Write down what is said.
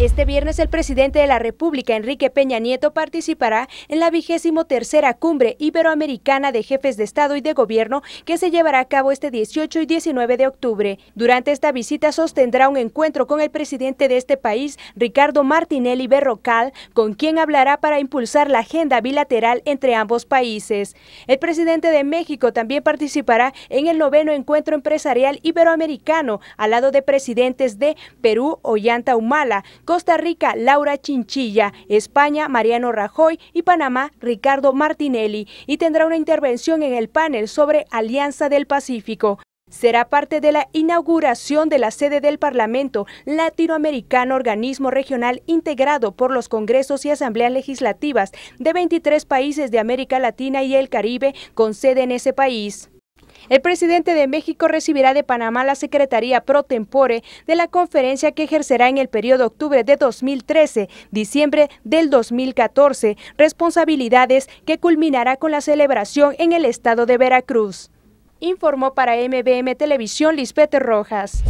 Este viernes el presidente de la República, Enrique Peña Nieto, participará en la vigésimo tercera cumbre iberoamericana de jefes de Estado y de Gobierno que se llevará a cabo este 18 y 19 de octubre. Durante esta visita sostendrá un encuentro con el presidente de este país, Ricardo Martinelli Berrocal, con quien hablará para impulsar la agenda bilateral entre ambos países. El presidente de México también participará en el noveno encuentro empresarial iberoamericano al lado de presidentes de Perú, Ollanta Humala, Costa Rica, Laura Chinchilla, España, Mariano Rajoy y Panamá, Ricardo Martinelli, y tendrá una intervención en el panel sobre Alianza del Pacífico. Será parte de la inauguración de la sede del Parlamento Latinoamericano, organismo regional integrado por los congresos y asambleas legislativas de 23 países de América Latina y el Caribe, con sede en ese país. El presidente de México recibirá de Panamá la Secretaría Pro Tempore de la conferencia que ejercerá en el periodo octubre de 2013-diciembre del 2014, responsabilidades que culminará con la celebración en el estado de Veracruz. Informó para MBM Televisión Lisbeth Rojas.